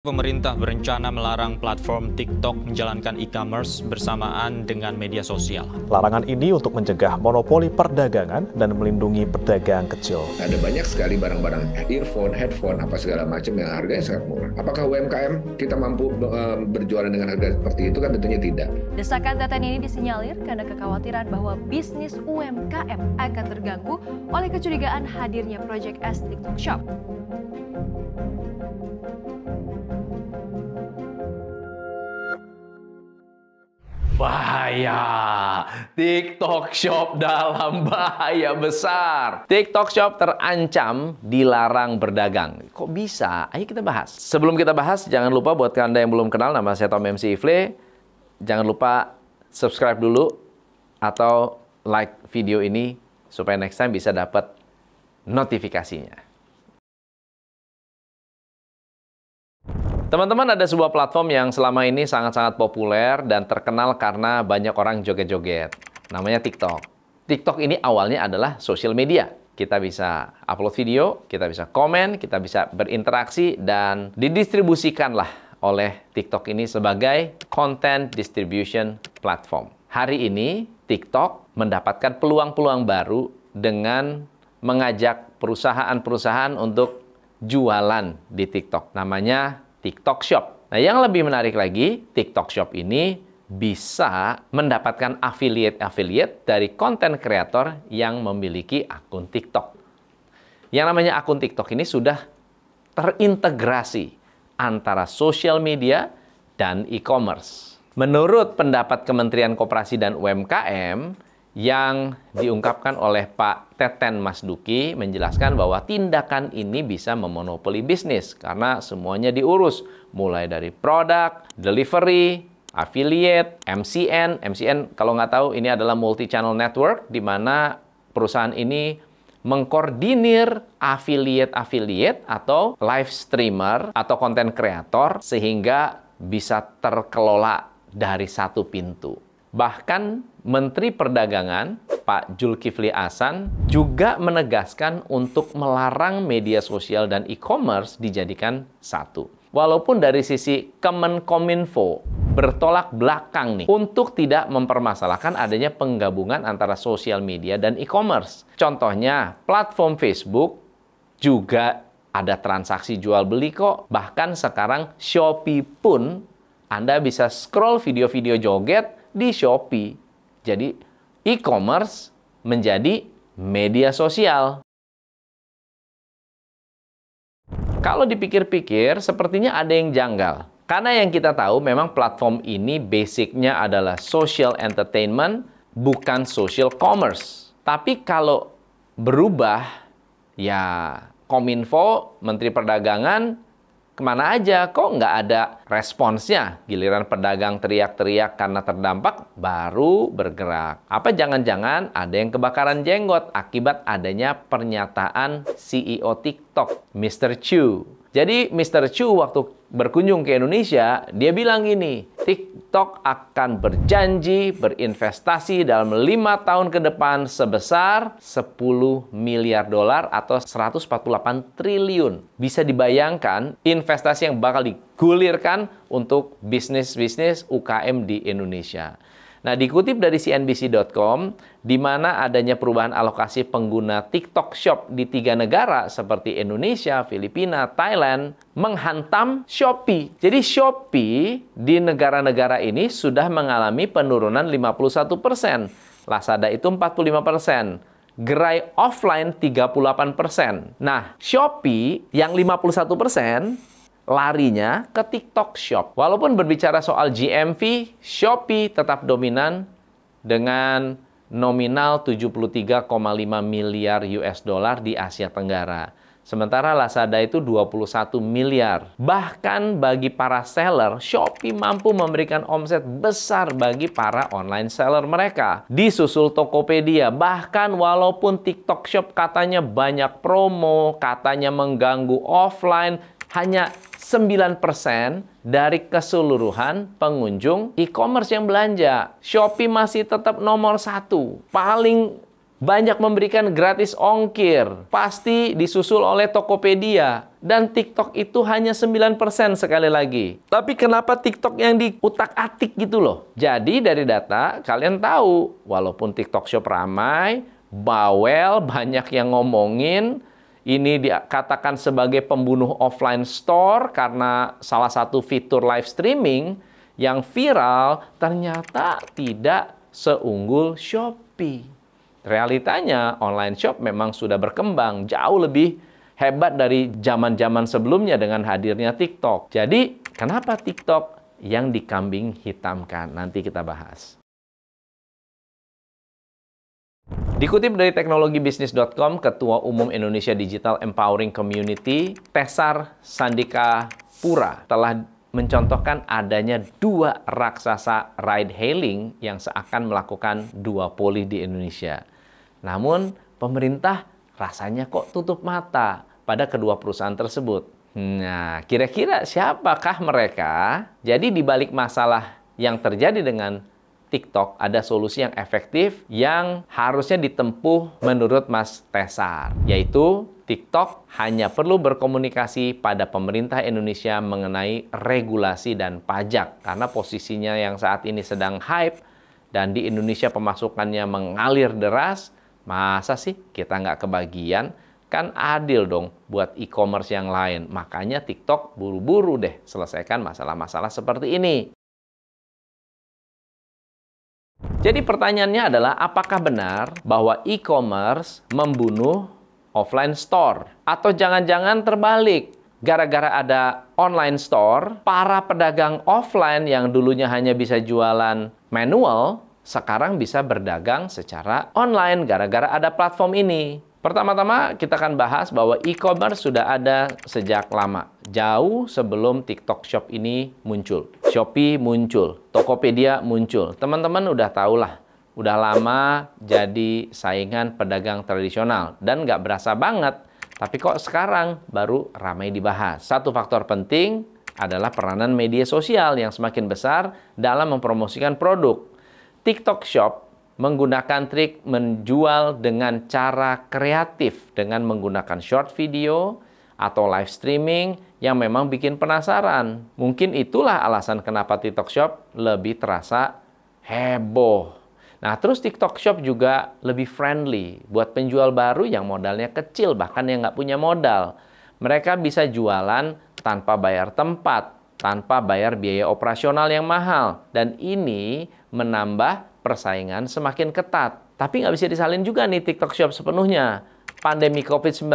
Pemerintah berencana melarang platform TikTok menjalankan e-commerce bersamaan dengan media sosial. Larangan ini untuk mencegah monopoli perdagangan dan melindungi pedagang kecil. Ada banyak sekali barang-barang earphone, headphone, apa segala macam yang harganya sangat murah. Apakah UMKM kita mampu berjualan dengan harga seperti itu? Kan tentunya tidak. Desakan teten ini disinyalir karena kekhawatiran bahwa bisnis UMKM akan terganggu oleh kecurigaan hadirnya Project S TikTok Shop. bahaya. TikTok Shop dalam bahaya besar. TikTok Shop terancam dilarang berdagang. Kok bisa? Ayo kita bahas. Sebelum kita bahas, jangan lupa buat Anda yang belum kenal nama saya Tom MC Ifle, jangan lupa subscribe dulu atau like video ini supaya next time bisa dapat notifikasinya. Teman-teman ada sebuah platform yang selama ini sangat-sangat populer dan terkenal karena banyak orang joget-joget. Namanya TikTok. TikTok ini awalnya adalah social media. Kita bisa upload video, kita bisa komen, kita bisa berinteraksi dan didistribusikanlah oleh TikTok ini sebagai content distribution platform. Hari ini TikTok mendapatkan peluang-peluang baru dengan mengajak perusahaan-perusahaan untuk jualan di TikTok. Namanya TikTok Shop. Nah, yang lebih menarik lagi, TikTok Shop ini bisa mendapatkan affiliate-affiliate dari konten kreator yang memiliki akun TikTok. Yang namanya akun TikTok ini sudah terintegrasi antara social media dan e-commerce. Menurut pendapat Kementerian Koperasi dan UMKM, yang diungkapkan oleh Pak Teten Mas Duki menjelaskan bahwa tindakan ini bisa memonopoli bisnis karena semuanya diurus mulai dari produk, delivery, affiliate, MCN. MCN kalau nggak tahu ini adalah multi channel network di mana perusahaan ini mengkoordinir affiliate-affiliate atau live streamer atau konten kreator sehingga bisa terkelola dari satu pintu. Bahkan Menteri Perdagangan Pak Julkifli Hasan juga menegaskan untuk melarang media sosial dan e-commerce dijadikan satu. Walaupun dari sisi Kemenkominfo bertolak belakang nih untuk tidak mempermasalahkan adanya penggabungan antara sosial media dan e-commerce. Contohnya, platform Facebook juga ada transaksi jual beli kok. Bahkan sekarang Shopee pun Anda bisa scroll video-video joget di Shopee. Jadi, e-commerce menjadi media sosial. Kalau dipikir-pikir, sepertinya ada yang janggal. Karena yang kita tahu memang platform ini basicnya adalah social entertainment, bukan social commerce. Tapi kalau berubah, ya Kominfo, Menteri Perdagangan, kemana aja, kok nggak ada responsnya? Giliran pedagang teriak-teriak karena terdampak, baru bergerak. Apa jangan-jangan ada yang kebakaran jenggot akibat adanya pernyataan CEO TikTok, Mr. Chu. Jadi Mr. Chu waktu berkunjung ke Indonesia, dia bilang gini, TikTok akan berjanji berinvestasi dalam lima tahun ke depan sebesar 10 miliar dolar atau 148 triliun. Bisa dibayangkan investasi yang bakal digulirkan untuk bisnis-bisnis UKM di Indonesia. Nah, dikutip dari CNBC.com, di mana adanya perubahan alokasi pengguna TikTok Shop di tiga negara seperti Indonesia, Filipina, Thailand, menghantam Shopee. Jadi Shopee di negara-negara ini sudah mengalami penurunan 51%, Lazada itu 45%, gerai offline 38%. Nah, Shopee yang 51% larinya ke TikTok Shop. Walaupun berbicara soal GMV, Shopee tetap dominan dengan nominal 73,5 miliar US dollar di Asia Tenggara. Sementara Lazada itu 21 miliar. Bahkan bagi para seller, Shopee mampu memberikan omset besar bagi para online seller mereka. Disusul Tokopedia, bahkan walaupun TikTok Shop katanya banyak promo, katanya mengganggu offline, hanya 9% dari keseluruhan pengunjung e-commerce yang belanja. Shopee masih tetap nomor satu. Paling banyak memberikan gratis ongkir. Pasti disusul oleh Tokopedia. Dan TikTok itu hanya 9% sekali lagi. Tapi kenapa TikTok yang diutak-atik gitu loh? Jadi dari data, kalian tahu, walaupun TikTok Shop ramai, bawel, banyak yang ngomongin, ini dikatakan sebagai pembunuh offline store karena salah satu fitur live streaming yang viral ternyata tidak seunggul Shopee. Realitanya online shop memang sudah berkembang jauh lebih hebat dari zaman-zaman sebelumnya dengan hadirnya TikTok. Jadi, kenapa TikTok yang dikambing hitamkan? Nanti kita bahas. Dikutip dari teknologibisnis.com, Ketua Umum Indonesia Digital Empowering Community, Tesar Sandika Pura, telah mencontohkan adanya dua raksasa ride hailing yang seakan melakukan dua poli di Indonesia. Namun, pemerintah rasanya kok tutup mata pada kedua perusahaan tersebut. Nah, kira-kira siapakah mereka? Jadi di balik masalah yang terjadi dengan TikTok ada solusi yang efektif yang harusnya ditempuh menurut Mas Tesar, yaitu TikTok hanya perlu berkomunikasi pada pemerintah Indonesia mengenai regulasi dan pajak karena posisinya yang saat ini sedang hype dan di Indonesia pemasukannya mengalir deras, masa sih kita nggak kebagian? Kan adil dong buat e-commerce yang lain. Makanya TikTok buru-buru deh selesaikan masalah-masalah seperti ini. Jadi pertanyaannya adalah apakah benar bahwa e-commerce membunuh offline store atau jangan-jangan terbalik? Gara-gara ada online store, para pedagang offline yang dulunya hanya bisa jualan manual sekarang bisa berdagang secara online gara-gara ada platform ini. Pertama-tama kita akan bahas bahwa e-commerce sudah ada sejak lama, jauh sebelum TikTok Shop ini muncul. Shopee muncul, Tokopedia muncul. Teman-teman udah tau lah, udah lama jadi saingan pedagang tradisional dan nggak berasa banget. Tapi kok sekarang baru ramai dibahas. Satu faktor penting adalah peranan media sosial yang semakin besar dalam mempromosikan produk. TikTok Shop menggunakan trik menjual dengan cara kreatif dengan menggunakan short video, atau live streaming yang memang bikin penasaran. Mungkin itulah alasan kenapa TikTok Shop lebih terasa heboh. Nah, terus TikTok Shop juga lebih friendly buat penjual baru yang modalnya kecil, bahkan yang nggak punya modal. Mereka bisa jualan tanpa bayar tempat, tanpa bayar biaya operasional yang mahal. Dan ini menambah persaingan semakin ketat. Tapi nggak bisa disalin juga nih TikTok Shop sepenuhnya. Pandemi COVID-19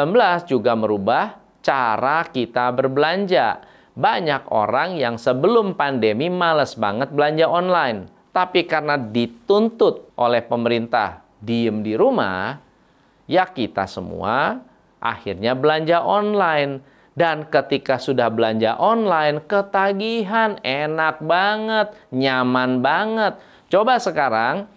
juga merubah cara kita berbelanja. Banyak orang yang sebelum pandemi males banget belanja online, tapi karena dituntut oleh pemerintah diem di rumah, ya kita semua akhirnya belanja online. Dan ketika sudah belanja online, ketagihan, enak banget, nyaman banget. Coba sekarang,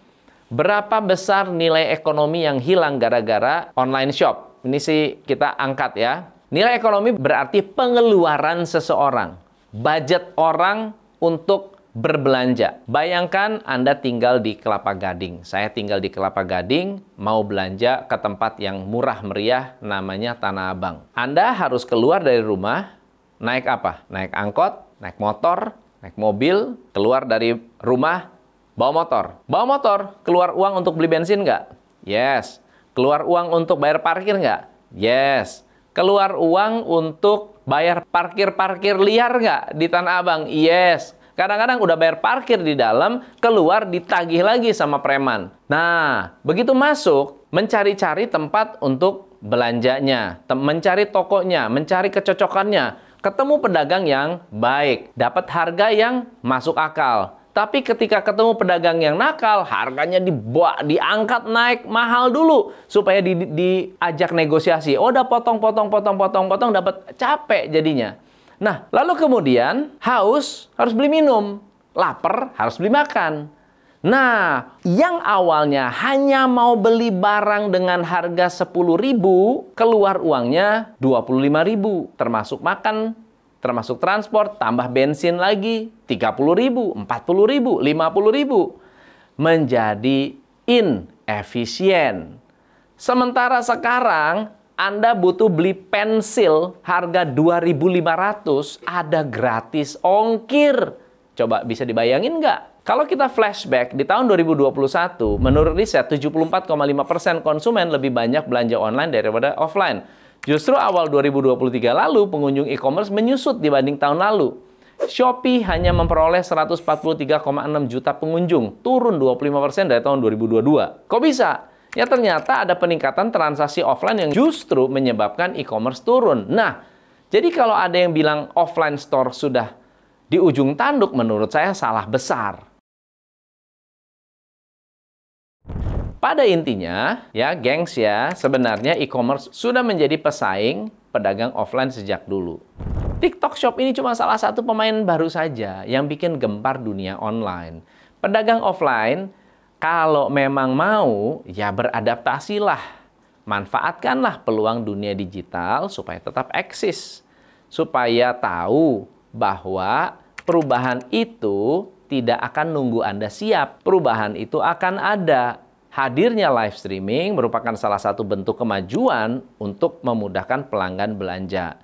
berapa besar nilai ekonomi yang hilang gara-gara online shop? Ini sih kita angkat ya. Nilai ekonomi berarti pengeluaran seseorang, budget orang untuk berbelanja. Bayangkan Anda tinggal di Kelapa Gading. Saya tinggal di Kelapa Gading, mau belanja ke tempat yang murah meriah namanya Tanah Abang. Anda harus keluar dari rumah, naik apa? Naik angkot, naik motor, naik mobil, keluar dari rumah, bawa motor. Bawa motor, keluar uang untuk beli bensin nggak? Yes. Keluar uang untuk bayar parkir nggak? Yes keluar uang untuk bayar parkir-parkir liar nggak di Tanah Abang? Yes. Kadang-kadang udah bayar parkir di dalam, keluar ditagih lagi sama preman. Nah, begitu masuk, mencari-cari tempat untuk belanjanya, mencari tokonya, mencari kecocokannya, ketemu pedagang yang baik, dapat harga yang masuk akal. Tapi ketika ketemu pedagang yang nakal, harganya dibuat, diangkat naik mahal dulu supaya di, diajak negosiasi. Oh, udah potong, potong, potong, potong, potong, dapat capek jadinya. Nah, lalu kemudian haus harus beli minum, lapar harus beli makan. Nah, yang awalnya hanya mau beli barang dengan harga sepuluh ribu keluar uangnya dua puluh lima ribu termasuk makan termasuk transport, tambah bensin lagi 30 ribu, 40 ribu, 50 ribu. Menjadi inefisien. Sementara sekarang Anda butuh beli pensil harga 2.500 ada gratis ongkir. Coba bisa dibayangin nggak? Kalau kita flashback di tahun 2021, menurut riset 74,5% konsumen lebih banyak belanja online daripada offline. Justru awal 2023 lalu, pengunjung e-commerce menyusut dibanding tahun lalu. Shopee hanya memperoleh 143,6 juta pengunjung, turun 25% dari tahun 2022. Kok bisa? Ya ternyata ada peningkatan transaksi offline yang justru menyebabkan e-commerce turun. Nah, jadi kalau ada yang bilang offline store sudah di ujung tanduk, menurut saya salah besar. Pada intinya, ya gengs ya, sebenarnya e-commerce sudah menjadi pesaing pedagang offline sejak dulu. TikTok Shop ini cuma salah satu pemain baru saja yang bikin gempar dunia online. Pedagang offline kalau memang mau, ya beradaptasilah. Manfaatkanlah peluang dunia digital supaya tetap eksis. Supaya tahu bahwa perubahan itu tidak akan nunggu Anda siap. Perubahan itu akan ada hadirnya live streaming merupakan salah satu bentuk kemajuan untuk memudahkan pelanggan belanja.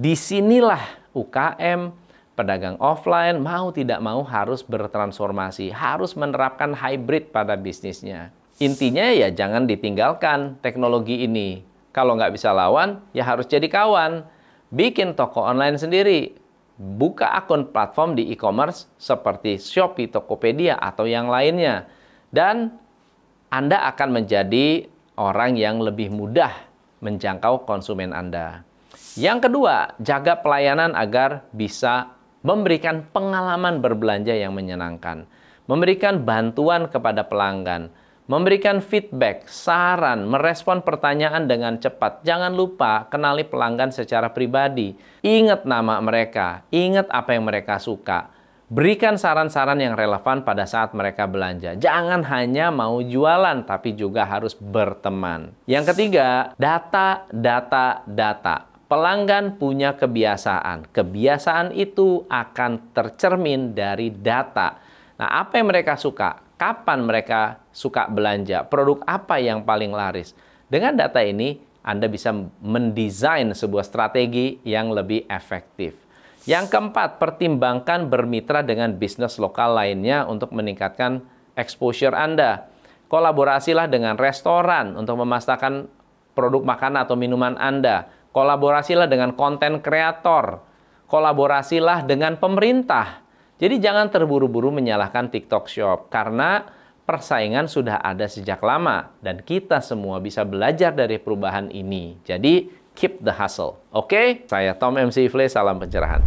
Disinilah UKM, pedagang offline mau tidak mau harus bertransformasi, harus menerapkan hybrid pada bisnisnya. Intinya ya jangan ditinggalkan teknologi ini. Kalau nggak bisa lawan, ya harus jadi kawan. Bikin toko online sendiri, buka akun platform di e-commerce seperti Shopee, Tokopedia, atau yang lainnya. Dan anda akan menjadi orang yang lebih mudah menjangkau konsumen Anda. Yang kedua, jaga pelayanan agar bisa memberikan pengalaman berbelanja yang menyenangkan, memberikan bantuan kepada pelanggan, memberikan feedback, saran, merespon pertanyaan dengan cepat. Jangan lupa kenali pelanggan secara pribadi. Ingat nama mereka, ingat apa yang mereka suka Berikan saran-saran yang relevan pada saat mereka belanja. Jangan hanya mau jualan, tapi juga harus berteman. Yang ketiga, data, data, data. Pelanggan punya kebiasaan. Kebiasaan itu akan tercermin dari data. Nah, apa yang mereka suka? Kapan mereka suka belanja? Produk apa yang paling laris? Dengan data ini, Anda bisa mendesain sebuah strategi yang lebih efektif. Yang keempat, pertimbangkan bermitra dengan bisnis lokal lainnya untuk meningkatkan exposure Anda. Kolaborasilah dengan restoran untuk memastikan produk makanan atau minuman Anda. Kolaborasilah dengan konten kreator. Kolaborasilah dengan pemerintah. Jadi jangan terburu-buru menyalahkan TikTok Shop karena persaingan sudah ada sejak lama dan kita semua bisa belajar dari perubahan ini. Jadi keep the hustle. Oke? Okay? Saya Tom MC Ifle, salam pencerahan.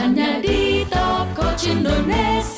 Hanya di Top Coach Indonesia.